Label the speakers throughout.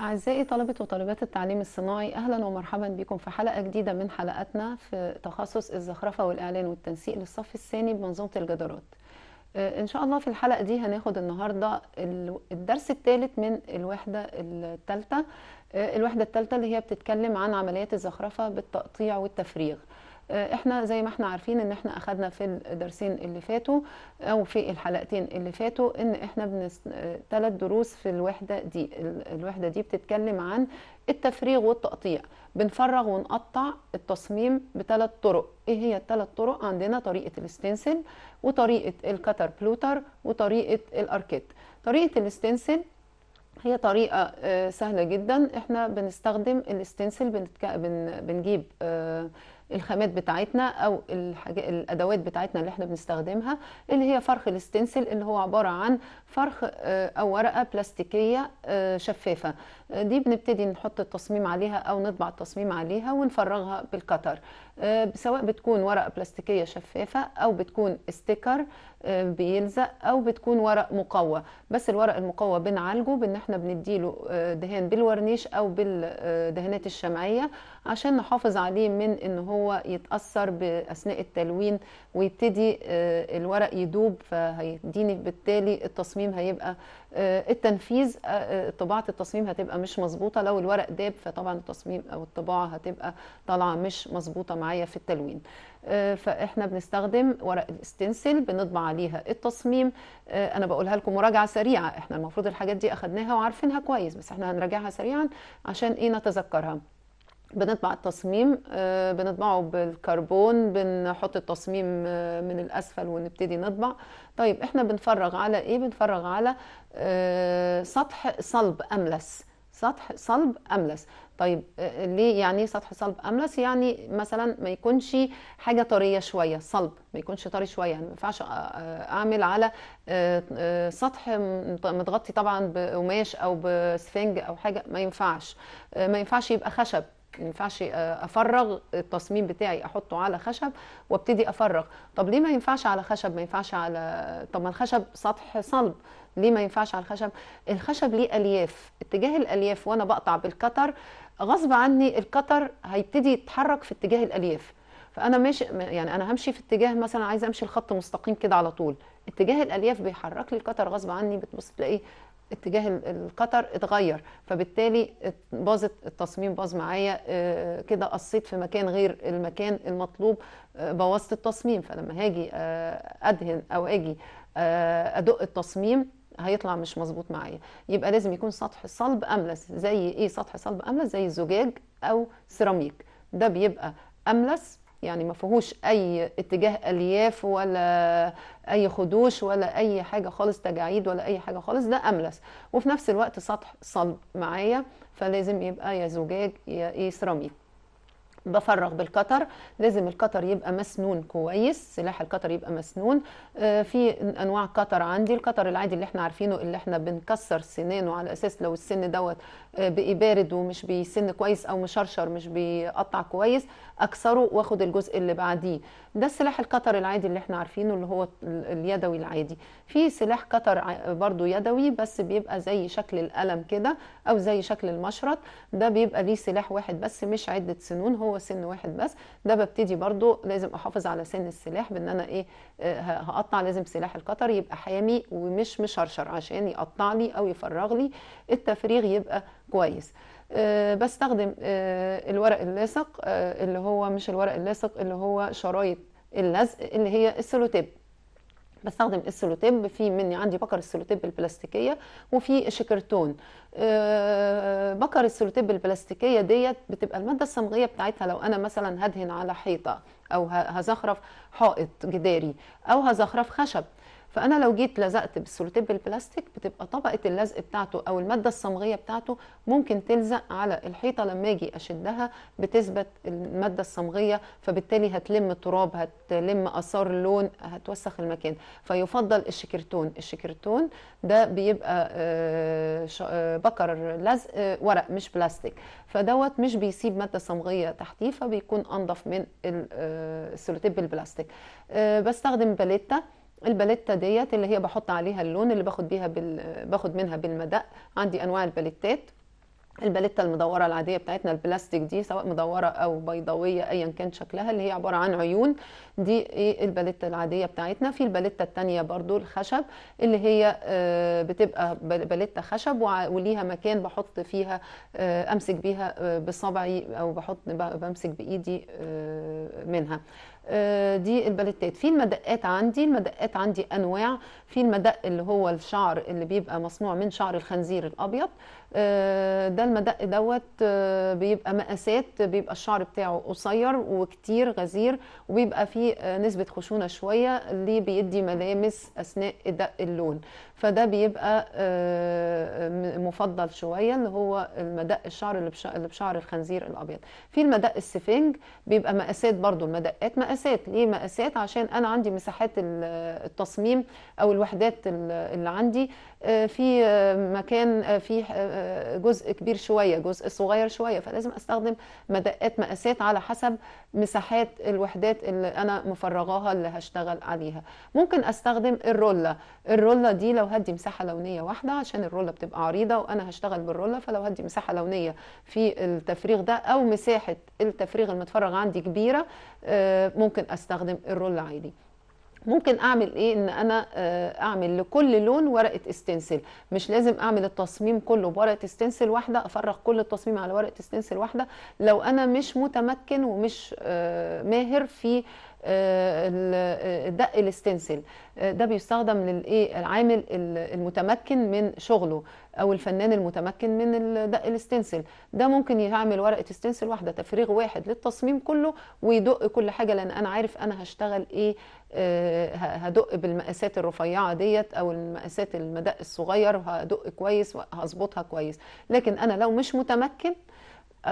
Speaker 1: أعزائي طلبة وطالبات التعليم الصناعي أهلا ومرحبا بكم في حلقة جديدة من حلقتنا في تخصص الزخرفة والإعلان والتنسيق للصف الثاني بمنظومة الجدارات آه، إن شاء الله في الحلقة دي هناخد النهاردة الدرس الثالث من الوحدة الثالثة آه، الوحدة الثالثة اللي هي بتتكلم عن عمليات الزخرفة بالتقطيع والتفريغ آه، احنا زي ما احنا عارفين ان احنا اخذنا في الدرسين اللي فاتوا او في الحلقتين اللي فاتوا ان احنا بنس... ثلاث آه، دروس في الوحده دي الوحده دي بتتكلم عن التفريغ والتقطيع بنفرغ ونقطع التصميم بثلاث طرق ايه هي الثلاث طرق عندنا طريقه الستنسل وطريقه الكتر بلوتر وطريقه الاركيت طريقه الستنسل هي طريقة آه، سهلة جدا احنا بنستخدم الاستنسل بنجيب الخامات بتاعتنا او الادوات بتاعتنا اللي احنا بنستخدمها اللي هي فرخ الاستنسل اللي هو عباره عن فرخ آه، او ورقه بلاستيكيه آه، شفافه آه، دي بنبتدي نحط التصميم عليها او نطبع التصميم عليها ونفرغها بالكتر آه، سواء بتكون ورقه بلاستيكيه شفافه او بتكون ستيكر آه، بيلزق او بتكون ورق مقوى بس الورق المقوى بنعالجه بان احنا بنديله آه، دهان بالورنيش او بالدهانات الشمعيه عشان نحافظ عليه من ان هو يتاثر باثناء التلوين ويبتدي الورق يدوب فهيديني بالتالي التصميم هيبقى آه، التنفيذ آه، آه، طباعه التصميم هتبقى مش مظبوطه لو الورق داب فطبعا التصميم او الطباعه هتبقى طالعه مش مظبوطه معايا في التلوين فاحنا بنستخدم ورق الاستنسل بنطبع عليها التصميم انا بقولها لكم مراجعه سريعه احنا المفروض الحاجات دي اخدناها وعارفينها كويس بس احنا هنراجعها سريعا عشان ايه نتذكرها بنطبع التصميم آه، بنطبعه بالكربون بنحط التصميم آه، من الاسفل ونبتدي نطبع طيب احنا بنفرغ على ايه بنفرغ على آه، سطح صلب املس سطح صلب املس طيب ليه يعني سطح صلب املس يعني مثلا ما يكونش حاجه طريه شويه صلب ما يكونش طري شويه يعني ما ينفعش اعمل على سطح متغطي طبعا بقماش او بسفنج او حاجه ما ينفعش ما ينفعش يبقى خشب ما ينفعش آه، افرغ التصميم بتاعي احطه على خشب وابتدي افرغ طب ليه ما ينفعش على خشب ما ينفعش على طب ما الخشب سطح صلب ليه ما ينفعش على الخشب الخشب ليه الياف اتجاه الالياف وانا بقطع بالكتر غصب عني الكتر هيبتدي يتحرك في اتجاه الالياف فانا ماشي يعني انا همشي في اتجاه مثلا عايزه امشي الخط مستقيم كده على طول اتجاه الالياف بيحرك لي القطر غصب عني بتبص تلاقيه اتجاه القطر اتغير فبالتالي باظت التصميم باظ معايا آه، كده قصيت في مكان غير المكان المطلوب آه، بوظت التصميم فلما هاجي آه، ادهن او اجي ادق التصميم هيطلع مش مظبوط معايا يبقى لازم يكون سطح صلب املس زي ايه سطح صلب املس زي الزجاج او سيراميك ده بيبقى املس يعني ما فيهوش اي اتجاه الياف ولا اي خدوش ولا اي حاجه خالص تجاعيد ولا اي حاجه خالص ده املس وفي نفس الوقت سطح صلب معايا فلازم يبقى يا زجاج يا ايه سيراميك بفرغ بالقطر لازم القطر يبقى مسنون كويس سلاح القطر يبقى مسنون آه، في انواع قطر عندي القطر العادي اللي احنا عارفينه اللي احنا بنكسر سنانه على اساس لو السن دوت آه، بقي بارد ومش بيسن كويس او مشرشر مش بيقطع كويس اكسره واخد الجزء اللي بعديه ده السلاح القطر العادي اللي احنا عارفينه اللي هو اليدوي العادي في سلاح قطر برضو يدوي بس بيبقى زي شكل القلم كده او زي شكل المشرط ده بيبقى ليه سلاح واحد بس مش عده سنون هو سن واحد بس ده ببتدي برضو لازم احافظ على سن السلاح بان انا ايه آه، هقطع لازم سلاح القطر يبقى حامي ومش مشرشر عشان يقطع لي او يفرغ لي التفريغ يبقى كويس أه بستخدم أه الورق اللاصق أه اللي هو مش الورق اللاصق اللي هو شرايط اللزق اللي هي السلوتيب بستخدم السلوتيب في مني عندي بكر السلوتيب البلاستيكيه وفي شكرتون آه، بكر السلوتيب البلاستيكيه ديت بتبقى الماده الصمغيه بتاعتها لو انا مثلا هدهن على حيطه او هزخرف حائط جداري او هزخرف خشب فانا لو جيت لزقت بالسولوتيب البلاستيك بتبقى طبقه اللزق بتاعته او الماده الصمغيه بتاعته ممكن تلزق على الحيطه لما اجي اشدها بتثبت الماده الصمغيه فبالتالي هتلم تراب هتلم اثار اللون هتوسخ المكان فيفضل الشكرتون الشكرتون ده بيبقى آه، آه، بكر لزق آه، ورق مش بلاستيك فدوت مش بيسيب ماده صمغيه تحتيه فبيكون انضف من السولوتيب البلاستيك بستخدم باليتا الباليتا ديت اللي هي بحط عليها اللون اللي باخد بيها بال... باخد منها بالمدق عندي انواع الباليتات الباليتا المدوره العاديه بتاعتنا البلاستيك دي سواء مدوره او بيضاويه ايا كان شكلها اللي هي عباره عن عيون دي ايه الباليتا العاديه بتاعتنا في الباليتا الثانيه برضو الخشب اللي هي آه، بتبقى باليتا خشب وليها مكان بحط فيها آه، امسك بيها آه، بصبعي او بحط بمسك بايدي منها آه، دي البلتات في المدقات عندي المدقات عندي انواع في المدق اللي هو الشعر اللي بيبقى مصنوع من شعر الخنزير الابيض آه، ده المدق دوت آه، بيبقى مقاسات بيبقى الشعر بتاعه قصير وكتير غزير وبيبقى فيه آه، نسبة خشونة شوية اللي بيدي ملامس أثناء دق اللون فده بيبقى مفضل شوية اللي هو المدق الشعر اللي بشعر الخنزير الأبيض في المدق السفنج بيبقى مقاسات برضو المدقات مقاسات ليه مقاسات عشان أنا عندي مساحات التصميم أو الوحدات اللي عندي في مكان في جزء كبير شويه جزء صغير شويه فلازم استخدم مدقات مقاسات على حسب مساحات الوحدات اللي انا مفرغاها اللي هشتغل عليها ممكن استخدم الروله الروله دي لو هدي مساحه لونيه واحده عشان الروله بتبقى عريضه وانا هشتغل بالروله فلو هدي مساحه لونيه في التفريغ ده او مساحه التفريغ المتفرغ عندي كبيره آه، ممكن استخدم الروله عادي ممكن اعمل ايه ان انا آه، اعمل لكل لون ورقه استنسل مش لازم اعمل التصميم كله بورقه استنسل واحده افرغ كل التصميم على ورقه استنسل واحده لو انا مش متمكن ومش آه، ماهر في آه، آه، دق الاستنسل آه، ده بيستخدم للايه العامل المتمكن من شغله او الفنان المتمكن من دق الاستنسل ده ممكن يعمل ورقه استنسل واحده تفريغ واحد للتصميم كله ويدق كل حاجه لان انا عارف انا هشتغل ايه هدق بالمقاسات الرفيعه ديت او المقاسات المدق الصغير هدق كويس وهظبطها كويس لكن انا لو مش متمكن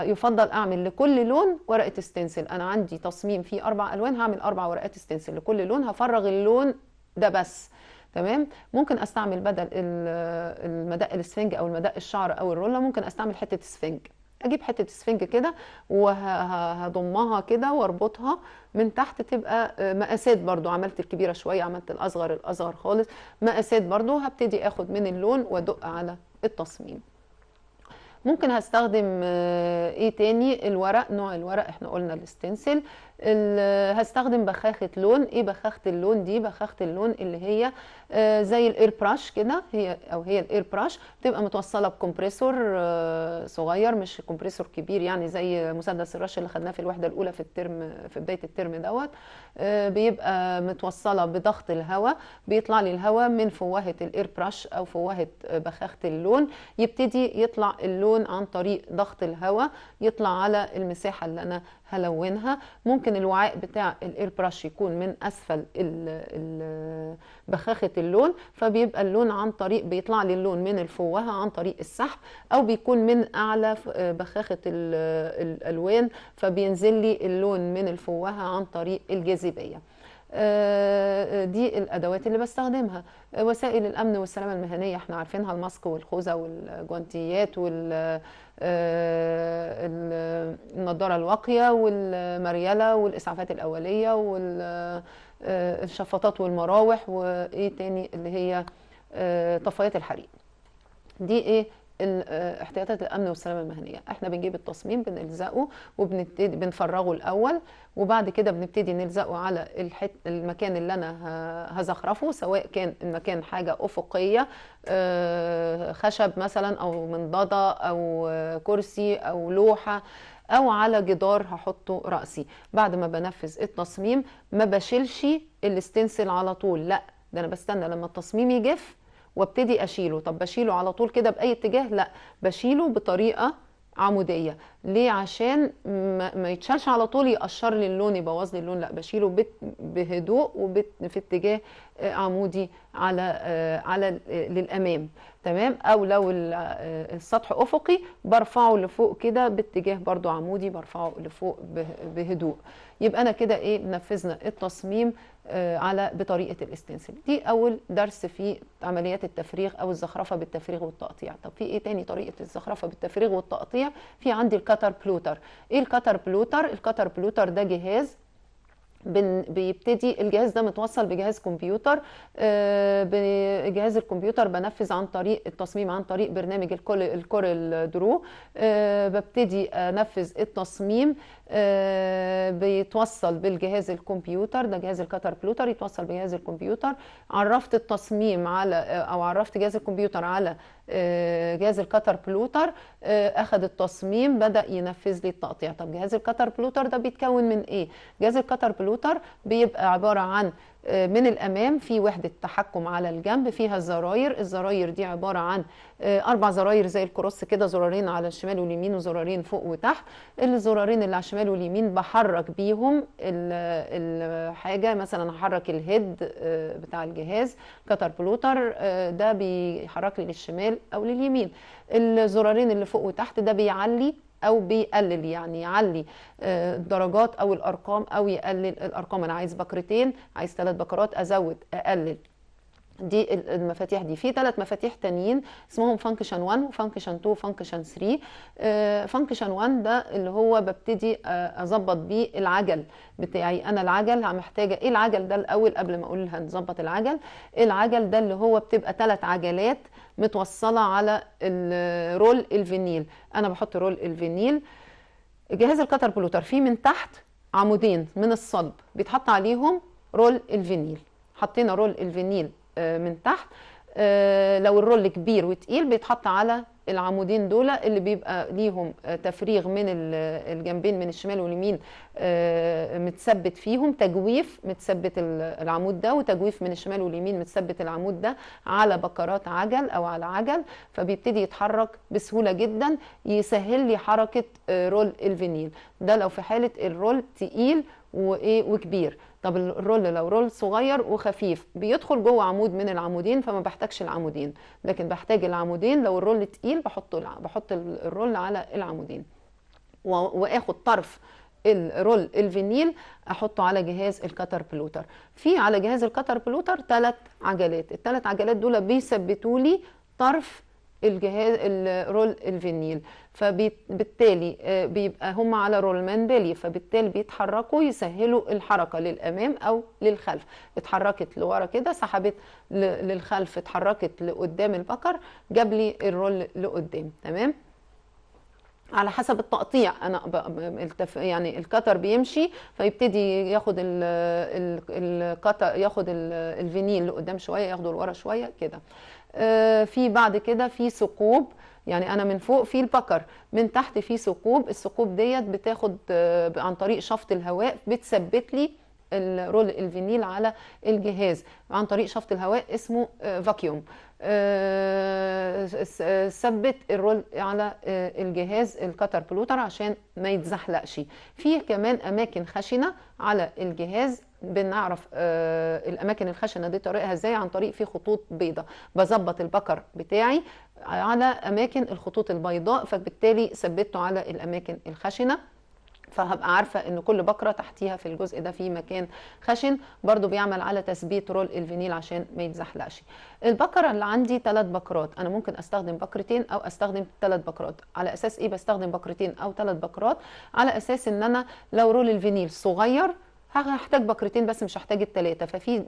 Speaker 1: يفضل اعمل لكل لون ورقه ستنسل انا عندي تصميم فيه اربع الوان هعمل اربع ورقات ستنسل لكل لون هفرغ اللون ده بس تمام ممكن استعمل بدل المدق الاسفنج او المدق الشعر او الروله ممكن استعمل حته اسفنج اجيب حته اسفنج كده وهضمها كده واربطها من تحت تبقى مقاسات برضو عملت الكبيره شويه عملت الاصغر الاصغر خالص مقاسات برضو هبتدي اخد من اللون وادق على التصميم ممكن هستخدم آه، ايه تاني الورق نوع الورق احنا قلنا الستنسل هستخدم بخاخه لون ايه بخاخه اللون دي بخاخه اللون اللي هي آه، زي الاير براش كده هي او هي الاير براش بتبقى متوصله بكمبريسور آه، صغير مش كمبريسور كبير يعني زي مسدس الرش اللي خدناه في الوحده الاولى في الترم في بدايه الترم دوت آه، بيبقى متوصله بضغط الهواء بيطلع لي الهواء من فوهه الاير براش او فوهه بخاخه اللون يبتدي يطلع اللون عن طريق ضغط الهواء يطلع على المساحه اللي انا هلونها ممكن الوعاء بتاع الاير برش يكون من اسفل بخاخه اللون فبيبقى اللون عن طريق بيطلع لي اللون من الفوهه عن طريق السحب او بيكون من اعلى آه، بخاخه آه، الالوان فبينزل لي اللون من الفوهه عن طريق الجاذبيه آه، دي الادوات اللي بستخدمها وسائل الامن والسلامه المهنيه احنا عارفينها الماسك والخوذه والجوانتيات وال آه، النضاره الواقيه والمريله والاسعافات الاوليه والشفاطات آه، والمراوح وايه تاني اللي هي آه، طفايات الحريق دي ايه آه، احتياطات الامن والسلامه المهنيه احنا بنجيب التصميم بنلزقه وبنبتدي بنفرغه الاول وبعد كده بنبتدي نلزقه على الحت المكان اللي انا هزخرفه سواء كان المكان حاجه افقيه آه، خشب مثلا او منضده او كرسي او لوحه او على جدار هحطه راسي بعد ما بنفذ التصميم ما بشيلش الاستنسل على طول لا ده انا بستنى لما التصميم يجف وابتدي اشيله طب بشيله على طول كده باي اتجاه لا بشيله بطريقه عموديه ليه عشان ما يتشالش على طول يقشر لي اللون يبوظ لي اللون لا بشيله بهدوء وفي اتجاه آه، عمودي على آه، على آه، للامام تمام او لو السطح افقي برفعه لفوق كده باتجاه برضو عمودي برفعه لفوق بهدوء يبقى انا كده ايه نفذنا التصميم آه، على بطريقه الاستنسل دي اول درس في عمليات التفريغ او الزخرفه بالتفريغ والتقطيع طب في ايه تاني طريقه الزخرفه بالتفريغ والتقطيع في عندي الكتر بلوتر ايه الكتر بلوتر الكتر بلوتر ده جهاز بيبتدي الجهاز ده متوصل بجهاز كمبيوتر آه، جهاز الكمبيوتر بنفذ عن طريق التصميم عن طريق برنامج الكورل درو آه، ببتدي انفذ التصميم آه، بيتوصل بالجهاز الكمبيوتر ده جهاز الكتر بلوتر يتوصل بجهاز الكمبيوتر عرفت التصميم على آه، او عرفت جهاز الكمبيوتر على آه، جهاز الكتر بلوتر اخذ التصميم بدا ينفذ لي التقطيع طب جهاز الكتر بلوتر ده بيتكون من ايه جهاز الكتر بلوتر بيبقى عباره عن من الامام في وحده تحكم على الجنب فيها الزراير الزراير دي عباره عن آه، اربع زراير زي الكروس كده زرارين على الشمال واليمين وزرارين فوق وتحت الزرارين اللي على الشمال واليمين بحرك بيهم الحاجه مثلا احرك الهيد آه، بتاع الجهاز بلوتر آه، ده بيحرك لي للشمال او لليمين الزرارين اللي فوق وتحت ده بيعلي او بيقلل يعني يعلي آه، الدرجات او الارقام او يقلل الارقام انا عايز بكرتين عايز ثلاث بكرات ازود اقلل دي المفاتيح دي في ثلاث مفاتيح تانيين اسمهم فانكشن 1 وفانكشن 2 وفانكشن 3 فانكشن 1 ده اللي هو ببتدي آه، اظبط بيه العجل بتاعي انا العجل محتاجه ايه العجل ده الاول قبل ما اقول هنظبط العجل العجل ده اللي هو بتبقى ثلاث عجلات متوصله على الرول الفينيل انا بحط رول الفينيل جهاز القطر بلوتر فيه من تحت عمودين من الصلب بيتحط عليهم رول الفينيل حطينا رول الفينيل آه، من تحت آه، لو الرول كبير وتقيل بيتحط على العمودين دول اللي بيبقى ليهم آه، تفريغ من الجنبين من الشمال واليمين متثبت فيهم تجويف متثبت العمود ده وتجويف من الشمال واليمين متثبت العمود ده على بكرات عجل او على عجل فبيبتدي يتحرك بسهوله جدا يسهل لي حركه رول الفينيل ده لو في حاله الرول تقيل وايه وكبير طب الرول لو رول صغير وخفيف بيدخل جوه عمود من العمودين فما بحتاجش العمودين لكن بحتاج العمودين لو الرول تقيل بحط بحط الرول على العمودين واخد طرف الرول الفينيل احطه على جهاز الكتر بلوتر في على جهاز الكتر بلوتر ثلاث عجلات الثلاث عجلات دول بيثبتوا لي طرف الجهاز الرول الفينيل فبالتالي آه، بيبقى هم على رولمان بالي فبالتالي بيتحركوا يسهلوا الحركه للامام او للخلف اتحركت لورا كده سحبت للخلف اتحركت لقدام البكر جاب لي الرول لقدام تمام على حسب التقطيع انا التف... يعني الكتر بيمشي فيبتدي ياخد ال... الكتر ياخد ال... الفينيل لقدام شويه ياخده لورا شويه كده آه، في بعد كده في ثقوب يعني انا من فوق في البكر من تحت في ثقوب الثقوب ديت بتاخد آه، عن طريق شفط الهواء بتثبت لي الرول الفينيل على الجهاز عن طريق شفط الهواء اسمه فاكيوم آه، ثبت الرول على الجهاز الكتر بلوتر عشان ما يتزحلقش فيه كمان اماكن خشنه على الجهاز بنعرف آه، الاماكن الخشنه دي طريقها ازاي عن طريق في خطوط بيضاء بظبط البكر بتاعي على اماكن الخطوط البيضاء فبالتالي ثبته على الاماكن الخشنه فهبقى عارفه ان كل بكره تحتيها في الجزء ده في مكان خشن برضو بيعمل على تثبيت رول الفينيل عشان ما يتزحلقش البكره اللي عندي ثلاث بكرات انا ممكن استخدم بكرتين او استخدم ثلاث بكرات على اساس ايه بستخدم بكرتين او ثلاث بكرات على اساس ان انا لو رول الفينيل صغير هحتاج بكرتين بس مش هحتاج التلاتة ففي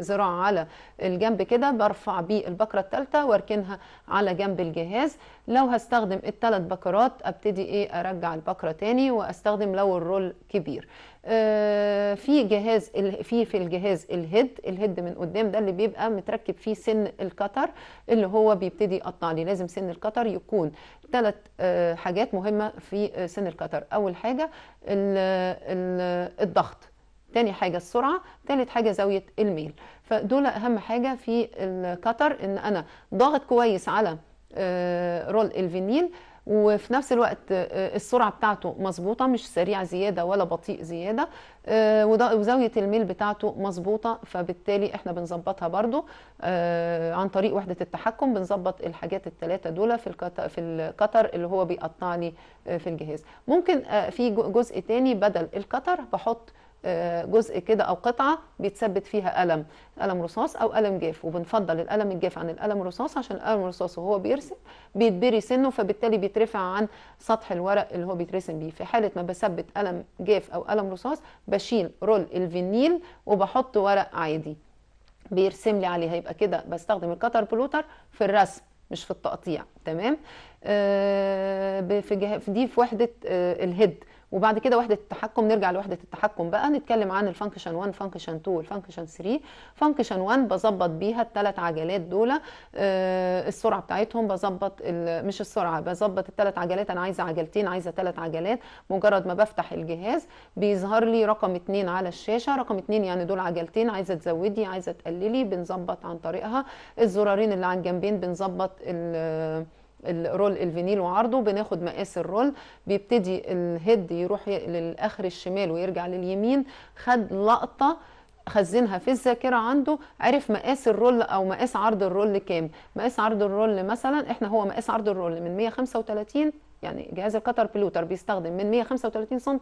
Speaker 1: ذراع على الجنب كده برفع بيه البكره التالتة واركنها على جنب الجهاز لو هستخدم التلات بكرات ابتدي ايه ارجع البكره تاني واستخدم لو الرول كبير آه، في جهاز في في الجهاز الهيد الهيد من قدام ده اللي بيبقى متركب فيه سن القطر اللي هو بيبتدي يقطع لي لازم سن القطر يكون ثلاث آه، حاجات مهمه في سن القطر اول حاجه الضغط تاني حاجه السرعه تالت حاجه زاويه الميل فدول اهم حاجه في الكتر ان انا ضاغط كويس على آه، رول الفينيل وفي نفس الوقت آه، السرعه بتاعته مظبوطه مش سريع زياده ولا بطيء زياده آه، وزاويه الميل بتاعته مظبوطه فبالتالي احنا بنظبطها برضو عن طريق وحده التحكم بنظبط الحاجات الثلاثه دول في في القطر اللي هو بيقطعني في الجهاز ممكن في جزء تاني بدل القطر بحط جزء كده او قطعه بيتثبت فيها قلم قلم رصاص او قلم جاف وبنفضل القلم الجاف عن القلم الرصاص عشان القلم الرصاص وهو بيرسم بيتبري سنه فبالتالي بيترفع عن سطح الورق اللي هو بيترسم بيه في حاله ما بثبت قلم جاف او قلم رصاص بشيل رول الفينيل وبحط ورق عادي بيرسم لي عليه هيبقى كده بستخدم الكتر بلوتر في الرسم مش في التقطيع تمام آه في دي في وحده آه الهيد وبعد كده وحده التحكم نرجع لوحده التحكم بقى نتكلم عن الفانكشن 1 فانكشن 2 والفانكشن 3 فانكشن 1 بظبط بيها الثلاث عجلات دول آه، السرعه بتاعتهم بظبط مش السرعه بظبط الثلاث عجلات انا عايزه عجلتين عايزه ثلاث عجلات مجرد ما بفتح الجهاز بيظهر لي رقم 2 على الشاشه رقم 2 يعني دول عجلتين عايزه تزودي عايزه تقللي بنظبط عن طريقها الزرارين اللي على الجنبين بنظبط ال الرول الفينيل وعرضه بناخد مقاس الرول بيبتدي الهيد يروح للاخر الشمال ويرجع لليمين خد لقطه خزنها في الذاكره عنده عرف مقاس الرول او مقاس عرض الرول كام مقاس عرض الرول مثلا احنا هو مقاس عرض الرول من 135 يعني جهاز القطر بلوتر بيستخدم من 135 سم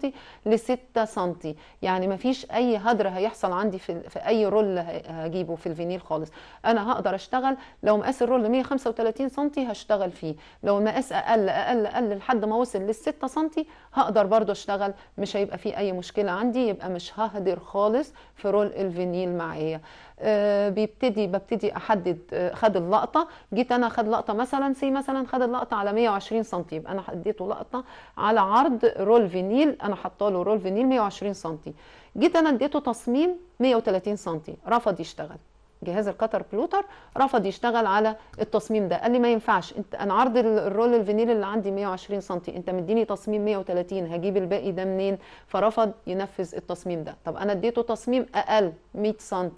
Speaker 1: ل 6 سم يعني ما فيش اي هدر هيحصل عندي في, في اي رول هجيبه في الفينيل خالص انا هقدر اشتغل لو مقاس الرول 135 سم هشتغل فيه لو المقاس اقل اقل اقل لحد ما وصل لل 6 سم هقدر برضو اشتغل مش هيبقى فيه اي مشكله عندي يبقى مش ههدر خالص في رول الفينيل معايا آه، بيبتدي ببتدي احدد آه، خد اللقطه جيت انا خد لقطه مثلا سي مثلا خد اللقطه على 120 سم انا اديته لقطه على عرض رول فينيل انا حاطه له رول فينيل 120 سم جيت انا اديته تصميم 130 سم رفض يشتغل جهاز القطر بلوتر رفض يشتغل على التصميم ده قال لي ما ينفعش انت انا عرض الرول الفينيل اللي عندي 120 سم انت مديني تصميم 130 هجيب الباقي ده منين فرفض ينفذ التصميم ده طب انا اديته تصميم اقل 100 سم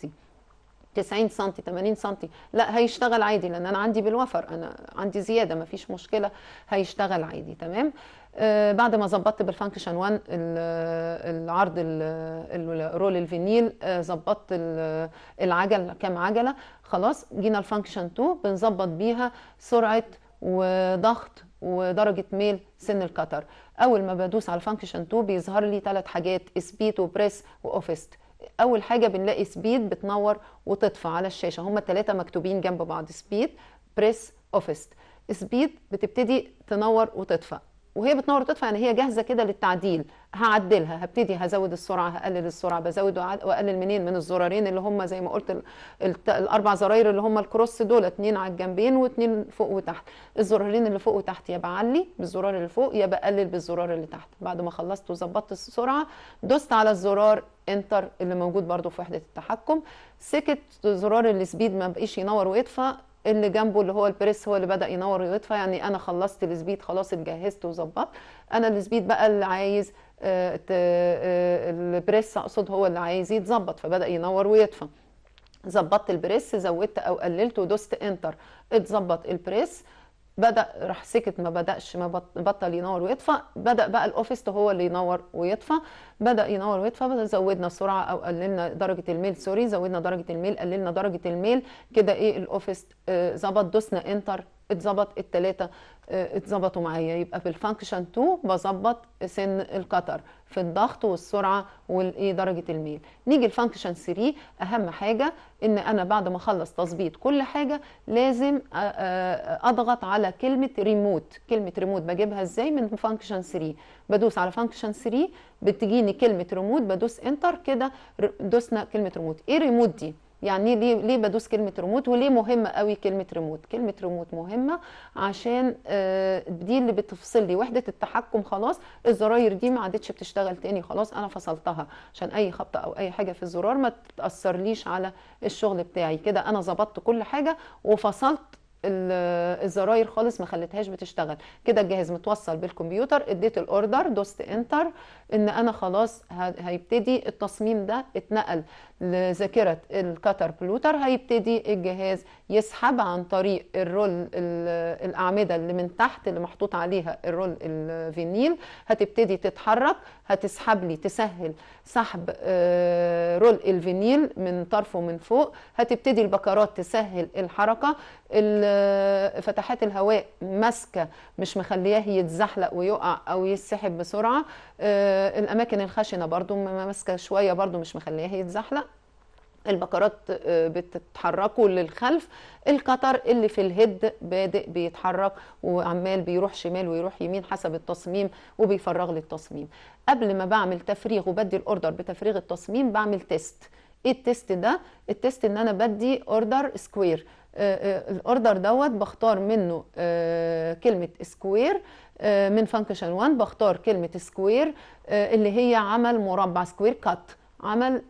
Speaker 1: 90 سم 80 سم لا هيشتغل عادي لان انا عندي بالوفر انا عندي زياده ما فيش مشكله هيشتغل عادي تمام آه بعد ما ظبطت بالفانكشن 1 العرض الرول الفينيل آه، ظبطت آه العجل كام عجله خلاص جينا الفانكشن 2 بنظبط بيها سرعه وضغط ودرجه ميل سن الكتر اول ما بدوس على الفانكشن 2 بيظهر لي ثلاث حاجات سبيد وبريس واوفست اول حاجه بنلاقي سبيد بتنور وتطفى على الشاشه هما الثلاثه مكتوبين جنب بعض سبيد بريس اوفيس سبيد بتبتدي تنور وتطفى وهي بتنور وتطفى يعني هي جاهزه كده للتعديل هعدلها هبتدي هزود السرعه هقلل السرعه بزود واقلل منين من الزرارين اللي هم زي ما قلت الاربع زراير اللي هم الكروس دول اتنين على الجنبين واتنين فوق وتحت الزرارين اللي فوق وتحت يا بعلي بالزرار اللي فوق يا بقلل بالزرار اللي تحت بعد ما خلصت وظبطت السرعه دوست على الزرار انتر اللي موجود برده في وحده التحكم سكت زرار السبيد ما بقيش ينور ويطفى اللي جنبه اللي هو البريس هو اللي بدا ينور ويطفى يعني انا خلصت السبيد خلاص اتجهزت وظبطت انا السبيد بقى اللي عايز آه، آه، البريس اقصد هو اللي عايز يتظبط فبدا ينور ويطفى ظبطت البريس زودت او قللت ودوست انتر اتظبط البريس بدا راح سكت ما بداش ما بطل ينور ويطفى بدا بقى الاوفيس هو اللي ينور ويطفى بدا ينور ويطفى بدا زودنا السرعه او قللنا درجه الميل سوري زودنا درجه الميل قللنا درجه الميل كده ايه الاوفيس آه، ظبط آه دوسنا انتر اتظبط الثلاثه آه، اتظبطوا معايا يبقى في الفانكشن 2 بظبط سن القطر في الضغط والسرعه ودرجه الميل نيجي الفانكشن 3 اهم حاجه ان انا بعد ما اخلص تظبيط كل حاجه لازم آه، آه، اضغط على كلمه ريموت كلمه ريموت بجيبها ازاي من فانكشن 3 بدوس على فانكشن 3 بتجيني كلمه ريموت بدوس انتر كده دوسنا كلمه ريموت ايه ريموت دي يعني ليه ليه بدوس كلمه ريموت وليه مهمه قوي كلمه ريموت كلمه ريموت مهمه عشان آه، دي اللي بتفصل لي وحده التحكم خلاص الزراير دي ما عادتش بتشتغل تاني خلاص انا فصلتها عشان اي خبطه او اي حاجه في الزرار ما تاثرليش على الشغل بتاعي كده انا ظبطت كل حاجه وفصلت الزراير خالص ما خليتهاش بتشتغل كده الجهاز متوصل بالكمبيوتر اديت الاوردر دوست انتر ان انا خلاص هيبتدي التصميم ده اتنقل لذاكره الكتر بلوتر هيبتدي الجهاز يسحب عن طريق الرول الاعمده اللي من تحت اللي محطوط عليها الرول الفينيل هتبتدي تتحرك هتسحب لي تسهل سحب آه، رول الفينيل من طرفه من فوق هتبتدي البكرات تسهل الحركه فتحات الهواء ماسكه مش مخلياه يتزحلق ويقع او يسحب بسرعه آه، الاماكن الخشنه برده ماسكه شويه برده مش مخلياه يتزحلق البكرات آه، بتتحركوا للخلف القطر اللي في الهد بادئ بيتحرك وعمال بيروح شمال ويروح يمين حسب التصميم وبيفرغ لي التصميم قبل ما بعمل تفريغ وبدي الاوردر بتفريغ التصميم بعمل تيست ايه التيست ده التيست ان انا بدي اوردر سكوير آه، آه، الاوردر دوت بختار منه كلمه سكوير من فانكشن 1 بختار كلمه سكوير اللي هي عمل مربع سكوير كات عمل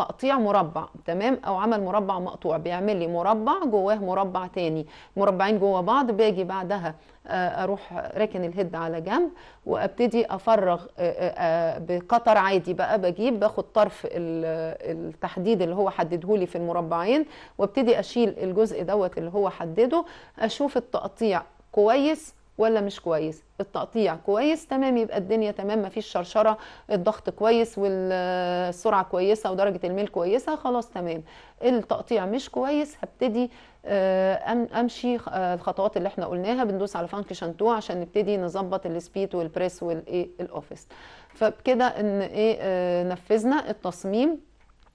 Speaker 1: تقطيع مربع تمام او عمل مربع مقطوع بيعمل لي مربع جواه مربع تاني مربعين جوا بعض باجي بعدها آه، اروح راكن الهيد على جنب وابتدي افرغ آه، آه، بقطر عادي بقى بجيب باخد طرف التحديد اللي هو حدده لي في المربعين وابتدي اشيل الجزء دوت اللي هو حدده اشوف التقطيع كويس ولا مش كويس التقطيع كويس تمام يبقى الدنيا تمام مفيش شرشره الضغط كويس والسرعه كويسه ودرجه الميل كويسه خلاص تمام التقطيع مش كويس هبتدي آه، امشي آه، الخطوات اللي احنا قلناها بندوس على فانكشن 2 عشان نبتدي نظبط السبيد والبريس والايه الاوفيس فبكده ان ايه آه، نفذنا التصميم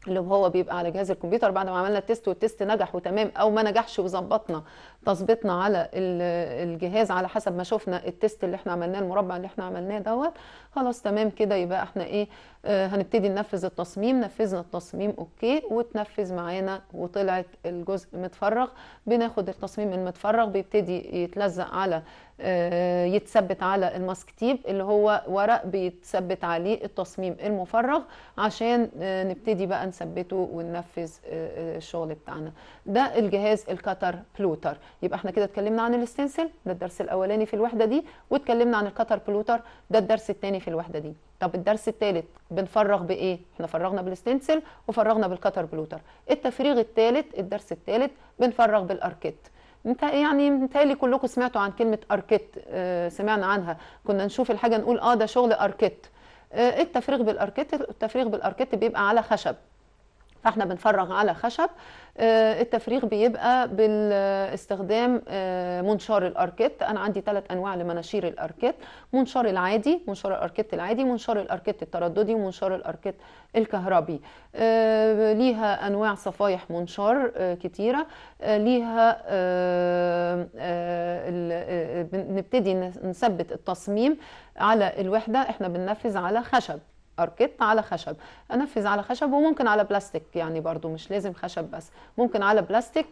Speaker 1: اللي هو بيبقى على جهاز الكمبيوتر بعد ما عملنا التيست والتيست نجح وتمام او ما نجحش وظبطنا تظبيطنا على الجهاز على حسب ما شفنا التست اللي احنا عملناه المربع اللي احنا عملناه دوت خلاص تمام كده يبقى احنا ايه اه هنبتدي ننفذ التصميم نفذنا التصميم اوكي وتنفذ معانا وطلعت الجزء متفرغ بناخد التصميم المتفرغ بيبتدي يتلزق على اه يتثبت على الماسك تيب اللي هو ورق بيتثبت عليه التصميم المفرغ عشان اه نبتدي بقى نثبته وننفذ آه، آه، الشغل بتاعنا ده الجهاز الكتر بلوتر يبقى احنا كده اتكلمنا عن الاستنسل ده الدرس الاولاني في الوحده دي واتكلمنا عن الكتر بلوتر ده الدرس الثاني في الوحده دي طب الدرس الثالث بنفرغ بايه احنا فرغنا بالاستنسل وفرغنا بالكتر بلوتر التفريغ الثالث الدرس الثالث بنفرغ بالاركيت انت يعني متهيألي كلكم سمعتوا عن كلمه اركيت اه سمعنا عنها كنا نشوف الحاجه نقول اه ده شغل اركيت آه، التفريغ بالاركيت التفريغ بالاركيت بيبقى على خشب فاحنا بنفرغ على خشب آه، التفريغ بيبقى باستخدام آه، منشار الاركيت انا عندي ثلاث انواع لمناشير الاركيت منشار العادي منشار الاركيت العادي منشار الاركيت الترددي ومنشار الاركيت الكهربي آه، ليها انواع صفايح منشار كتيره ليها نبتدي نثبت التصميم على الوحده احنا بننفذ على خشب اركيت على خشب انفذ على خشب وممكن على بلاستيك يعني برضو مش لازم خشب بس ممكن على بلاستيك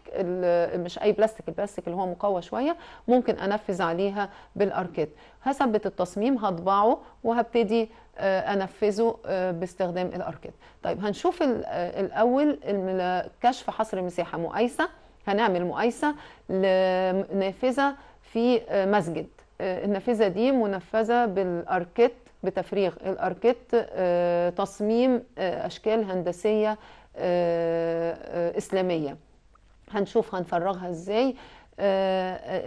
Speaker 1: مش اي بلاستيك البلاستيك اللي هو مقوى شويه ممكن انفذ عليها بالاركيت هثبت التصميم هطبعه وهبتدي آه، انفذه آه، باستخدام الاركيت طيب هنشوف آه، الاول كشف حصر مساحه مقايسه هنعمل مقايسه لنافذه في مسجد النافذه دي منفذه بالاركيت بتفريغ الاركيت آه، تصميم آه، اشكال هندسيه آه، اسلاميه هنشوف هنفرغها ازاي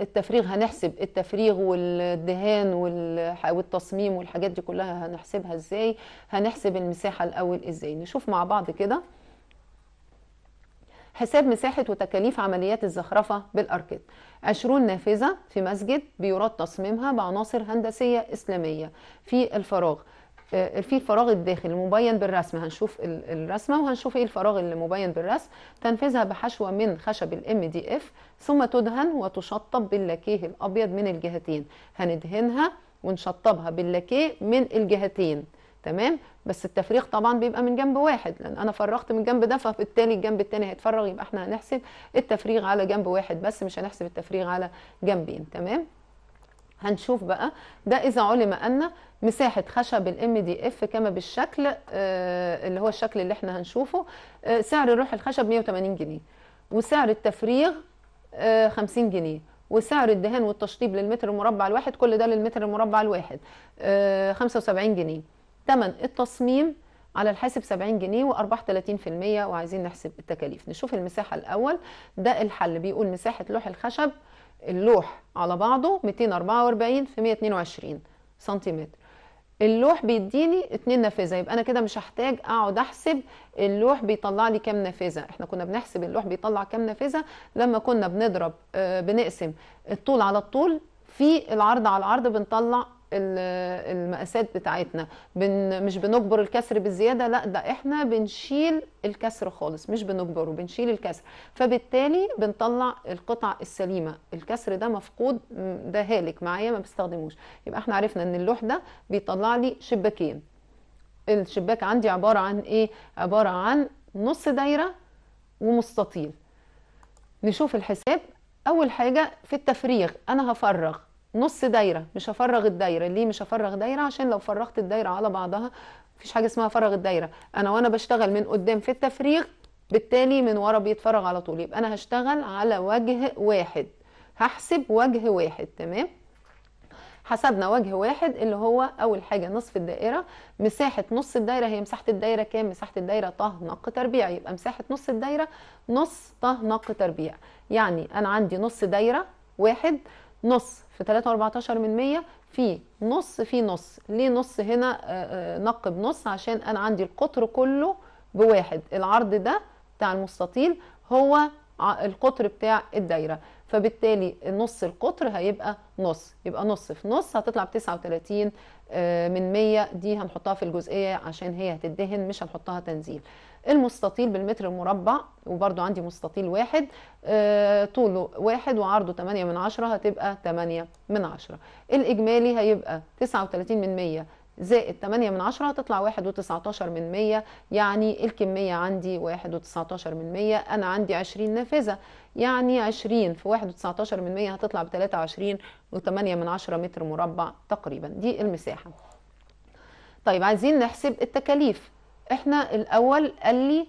Speaker 1: التفريغ هنحسب التفريغ والدهان والتصميم والحاجات دي كلها هنحسبها ازاي هنحسب المساحه الاول ازاي نشوف مع بعض كده حساب مساحة وتكاليف عمليات الزخرفة بالأركيد 20 نافذة في مسجد بيراد تصميمها بعناصر هندسية إسلامية في الفراغ آه، في الفراغ الداخلي المبين بالرسم هنشوف الرسمة وهنشوف ايه الفراغ اللي مبين بالرسم تنفيذها بحشوة من خشب الام دي اف ثم تدهن وتشطب باللاكيه الابيض من الجهتين هندهنها ونشطبها باللاكيه من الجهتين تمام بس التفريغ طبعا بيبقى من جنب واحد لان انا فرغت من جنب ده فبالتالي الجنب الثاني هيتفرغ يبقى احنا هنحسب التفريغ على جنب واحد بس مش هنحسب التفريغ على جنبين تمام هنشوف بقى ده اذا علم ان مساحه خشب الام دي اف كما بالشكل آه اللي هو الشكل اللي احنا هنشوفه آه سعر روح الخشب 180 جنيه وسعر التفريغ آه 50 جنيه وسعر الدهان والتشطيب للمتر المربع الواحد كل ده للمتر المربع الواحد 75 آه، جنيه تمن التصميم على الحاسب 70 جنيه وارباح 30% وعايزين نحسب التكاليف نشوف المساحه الاول ده الحل بيقول مساحه لوح الخشب اللوح على بعضه 244 في 122 سنتيمتر اللوح بيديني اتنين نافذه يبقى انا كده مش هحتاج اقعد احسب اللوح بيطلع لي كام نافذه احنا كنا بنحسب اللوح بيطلع كام نافذه لما كنا بنضرب آه بنقسم الطول على الطول في العرض على العرض بنطلع المقاسات بتاعتنا بن مش بنجبر الكسر بالزياده لا ده احنا بنشيل الكسر خالص مش بنجبره بنشيل الكسر فبالتالي بنطلع القطع السليمه الكسر ده مفقود ده هالك معايا ما بستخدموش يبقى احنا عرفنا ان اللوح ده بيطلع لي شباكين الشباك عندي عباره عن ايه عباره عن نص دايره ومستطيل نشوف الحساب اول حاجه في التفريغ انا هفرغ نص دايره مش هفرغ الدايره ليه مش هفرغ دايره عشان لو فرغت الدايره على بعضها مفيش حاجه اسمها فرغ الدايره انا وانا بشتغل من قدام في التفريغ بالتالي من ورا بيتفرغ على طول يبقى انا هشتغل على وجه واحد هحسب وجه واحد تمام حسبنا وجه واحد اللي هو اول حاجه نصف الدائره مساحه نص الدايره هي مساحه الدايره كام مساحه الدايره ط نق تربيع يبقى مساحه نص الدايره نص ط نق تربيع يعني انا عندي نص دايره واحد نص في 3.14 من 100 في نص في نص ليه نص هنا آه، آه، نقب نص عشان انا عندي القطر كله بواحد العرض ده بتاع المستطيل هو القطر بتاع الدايره فبالتالي نص القطر هيبقى نص يبقى نص في نص هتطلع ب 39 آه، من 100 دي هنحطها في الجزئيه عشان هي هتدهن مش هنحطها تنزيل المستطيل بالمتر المربع وبرده عندي مستطيل واحد آه، طوله واحد وعرضه 8 من 10 هتبقى 8 من 10 الإجمالي هيبقى 39 من 100 زائد 8 من 10 هتطلع 1.19 من 100 يعني الكمية عندي 1.19 من 100 أنا عندي 20 نافذة يعني 20 في 1.19 من 100 هتطلع ب 23 و8 من 10 متر مربع تقريبا دي المساحة طيب عايزين نحسب التكاليف احنا الأول قال لي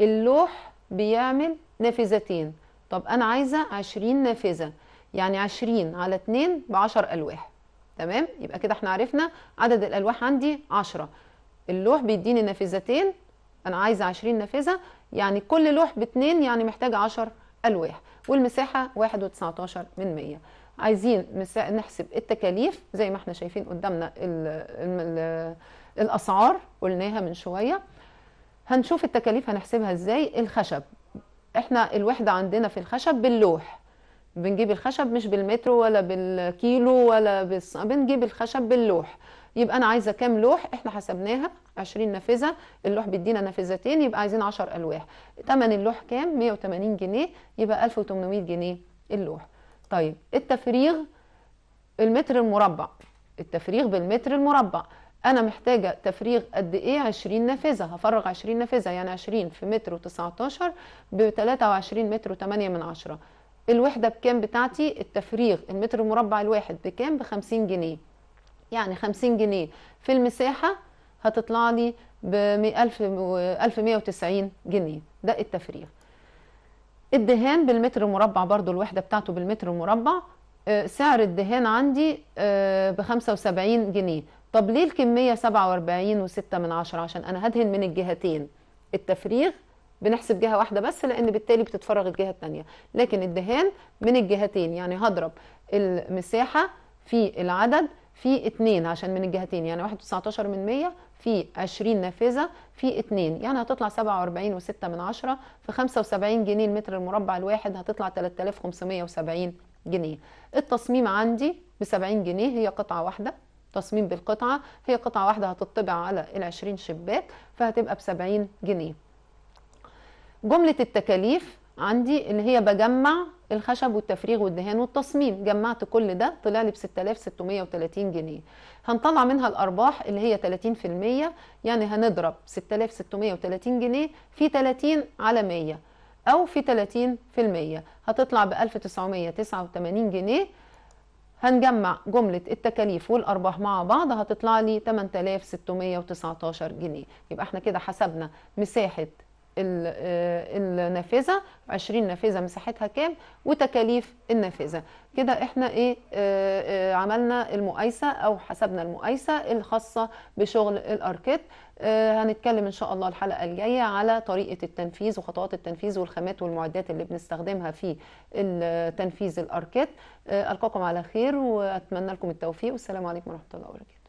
Speaker 1: اللوح بيعمل نافذتين طب أنا عايزة 20 نافذة يعني 20 على 2 ب 10 ألواح تمام يبقى كده احنا عرفنا عدد الالواح عندي 10 اللوح بيديني نافذتين انا عايزه 20 نافذه يعني كل لوح باتنين يعني محتاجه 10 الواح والمساحه 1.19 من 100 عايزين نحسب التكاليف زي ما احنا شايفين قدامنا الاسعار قلناها من شويه هنشوف التكاليف هنحسبها ازاي الخشب احنا الوحده عندنا في الخشب باللوح بنجيب الخشب مش بالمترو ولا بالكيلو ولا بالص... بنجيب الخشب باللوح يبقى انا عايزه كام لوح احنا حسبناها 20 نافذه اللوح بيدينا نافذتين يبقى عايزين 10 الواح ثمن اللوح كام 180 جنيه يبقى 1800 جنيه اللوح طيب التفريغ المتر المربع التفريغ بالمتر المربع انا محتاجه تفريغ قد ايه 20 نافذه هفرغ 20 نافذه يعني 20 في متر و19 ب 23 متر و8 من 10 الوحده بكام بتاعتي التفريغ المتر المربع الواحد بكام ب 50 جنيه يعني 50 جنيه في المساحه هتطلع لي ب 1190 جنيه ده التفريغ الدهان بالمتر المربع برضو الوحدة بتاعته بالمتر المربع آه، سعر الدهان عندي آه، ب 75 جنيه طب ليه الكمية 47.6 من عشرة عشان أنا هدهن من الجهتين التفريغ بنحسب جهه واحده بس لان بالتالي بتتفرغ الجهه الثانيه لكن الدهان من الجهتين يعني هضرب المساحه في العدد في 2 عشان من الجهتين يعني واحد 19 من 100 في 20 نافذه في 2 يعني هتطلع 47 و6 من 10 في 75 جنيه المتر المربع الواحد هتطلع 3570 جنيه التصميم عندي ب 70 جنيه هي قطعه واحده تصميم بالقطعه هي قطعه واحده هتطبع على ال 20 شباك فهتبقى ب 70 جنيه جملة التكاليف عندي اللي هي بجمع الخشب والتفريغ والدهان والتصميم جمعت كل ده طلع لي ب 6630 جنيه هنطلع منها الارباح اللي هي 30% يعني هنضرب 6630 جنيه في 30 على 100 او في 30% هتطلع ب 1989 جنيه هنجمع جملة التكاليف والأرباح مع بعض هتطلع لي 8619 جنيه يبقى احنا كده حسبنا مساحة آه، النافذه 20 نافذه مساحتها كام وتكاليف النافذه كده احنا ايه آه، آه، عملنا المقايسه او حسبنا المقايسه الخاصه بشغل الاركيد هنتكلم ان شاء الله الحلقه الجايه على طريقه التنفيذ وخطوات التنفيذ والخامات والمعدات اللي بنستخدمها في تنفيذ الاركيد القاكم على خير واتمنى لكم التوفيق والسلام عليكم ورحمه الله وبركاته